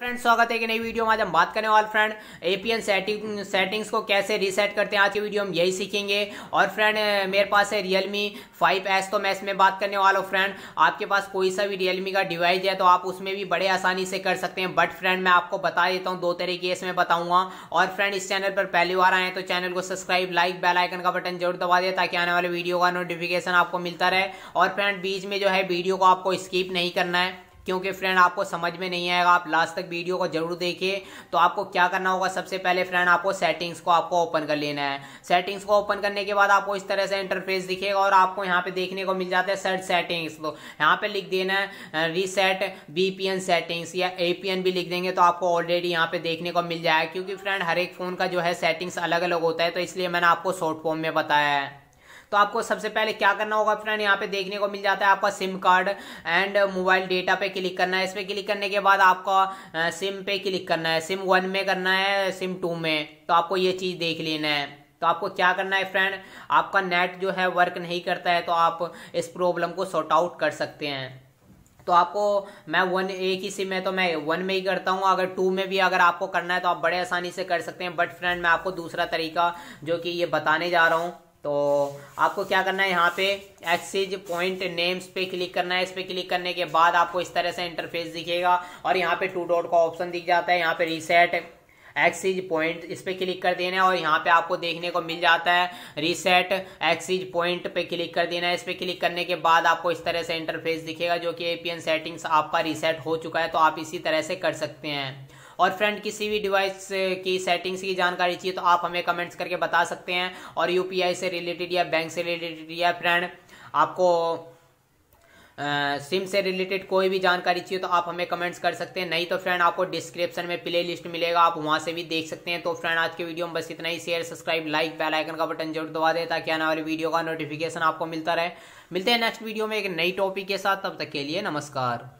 friend स्वागत है कि नई वीडियो में आज हम बात करने वाले फ्रेंड एपीएन सेटिंग सेटिंग्स को कैसे रीसेट करते हैं आज की वीडियो हम यही सीखेंगे और फ्रेंड मेरे पास है रियलमी फाइव एस तो मैं इसमें बात करने वाला हूँ फ्रेंड आपके पास कोई सा भी रियलमी का डिवाइस है तो आप उसमें भी बड़े आसानी से कर सकते हैं बट फ्रेंड मैं आपको बता देता हूँ दो तरह की इसमें बताऊँगा और फ्रेंड इस चैनल पर पहली बार आए तो चैनल को सब्सक्राइब लाइक बेलाइकन का बटन जरूर दबा दे ताकि आने वाले वीडियो का नोटिफिकेशन आपको मिलता रहे और फ्रेंड बीच में जो है वीडियो को आपको स्कीप नहीं करना है क्योंकि फ्रेंड आपको समझ में नहीं आएगा आप लास्ट तक वीडियो को जरूर देखिए तो आपको क्या करना होगा सबसे पहले फ्रेंड आपको सेटिंग्स को आपको ओपन कर लेना है सेटिंग्स को ओपन करने के बाद आपको इस तरह से इंटरफेस दिखेगा और आपको यहाँ पे देखने को मिल जाता है सर्च सेटिंग्स तो यहाँ पे लिख देना है रीसेट बीपीएन सेटिंग्स या एपीएन भी लिख देंगे तो आपको ऑलरेडी यहाँ पे देखने को मिल जाएगा क्योंकि फ्रेंड हर एक फ़ोन का जो है सेटिंग्स अलग अलग होता है तो इसलिए मैंने आपको शॉर्ट फॉर्म में बताया है तो आपको सबसे पहले क्या करना होगा फ्रेंड यहाँ पे देखने को मिल जाता है आपका SIM card and mobile data पे क्लिक करना है इस पर क्लिक करने के बाद आपका सिम पे क्लिक करना है सिम वन में करना है सिम टू में तो आपको ये चीज़ देख लेना है तो आपको क्या करना है फ्रेंड आपका नेट जो है वर्क नहीं करता है तो आप इस प्रॉब्लम को सॉर्ट आउट कर सकते हैं तो आपको मैं वन एक ही सिम है तो मैं वन में ही करता हूँ अगर टू में भी अगर आपको करना है तो आप बड़े आसानी से कर सकते हैं बट फ्रेंड मैं आपको दूसरा तरीका जो कि ये बताने जा रहा हूँ तो आपको क्या करना है यहाँ पे एक्सिज पॉइंट नेम्स पे क्लिक करना है इस पर क्लिक करने के बाद आपको इस तरह से इंटरफेस दिखेगा और यहाँ पे टू डॉट का ऑप्शन दिख जाता है यहाँ पे रीसेट एक्सिज पॉइंट इस पर क्लिक कर देना है और यहाँ पे आपको देखने को मिल जाता है रीसेट एक्सिज पॉइंट पे क्लिक कर देना है इस पर क्लिक करने के बाद आपको इस तरह से इंटरफेस दिखेगा जो कि एपीएन सेटिंग्स आपका रीसेट हो चुका है तो आप इसी तरह से कर सकते हैं और फ्रेंड किसी भी डिवाइस की सेटिंग्स की जानकारी चाहिए तो आप हमें कमेंट्स करके बता सकते हैं और यू से रिलेटेड या बैंक से रिलेटेड या फ्रेंड आपको सिम से रिलेटेड कोई भी जानकारी चाहिए तो आप हमें कमेंट्स कर सकते हैं नहीं तो फ्रेंड आपको डिस्क्रिप्शन में प्ले लिस्ट मिलेगा आप वहां से भी देख सकते हैं तो फ्रेंड आज के वीडियो में बस इतना ही share subscribe like bell icon का बटन जरूर दबा दें ताकि आने वाली वीडियो का नोटिफिकेशन आपको मिलता रहे मिलते हैं नेक्स्ट वीडियो में एक नई टॉपिक के साथ तब तक के लिए नमस्कार